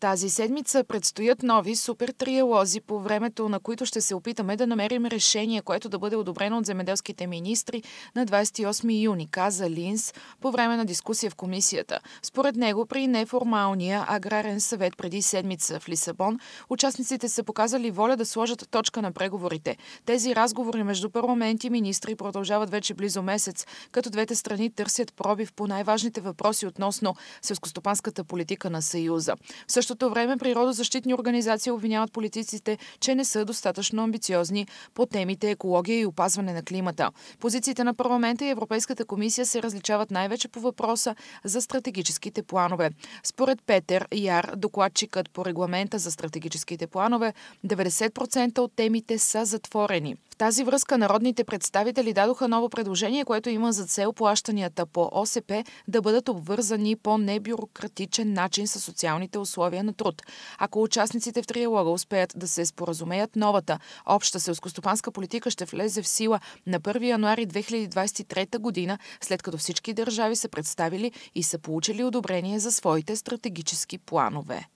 Тази седмица предстоят нови супер триелози, по времето на които ще се опитаме да намерим решение, което да бъде одобрено от земеделските министри на 28 юни, каза Линс по време на дискусия в комисията. Според него при неформалния аграрен съвет преди седмица в Лисабон, участниците са показали воля да сложат точка на преговорите. Тези разговори между парламент и министри продължават вече близо месец, като двете страни търсят пробив по най-важните въпроси относно селскостопанската политика на Съюза. В същото време природозащитни организации обвиняват политиците, че не са достатъчно амбициозни по темите екология и опазване на климата. Позициите на парламента и Европейската комисия се различават най-вече по въпроса за стратегическите планове. Според Петер Яр, докладчикът по регламента за стратегическите планове, 90% от темите са затворени тази връзка народните представители дадоха ново предложение, което има за цел плащанията по ОСП да бъдат обвързани по небюрократичен начин с социалните условия на труд. Ако участниците в триалога успеят да се споразумеят, новата обща селскостопанска политика ще влезе в сила на 1 януари 2023 година, след като всички държави са представили и са получили одобрение за своите стратегически планове.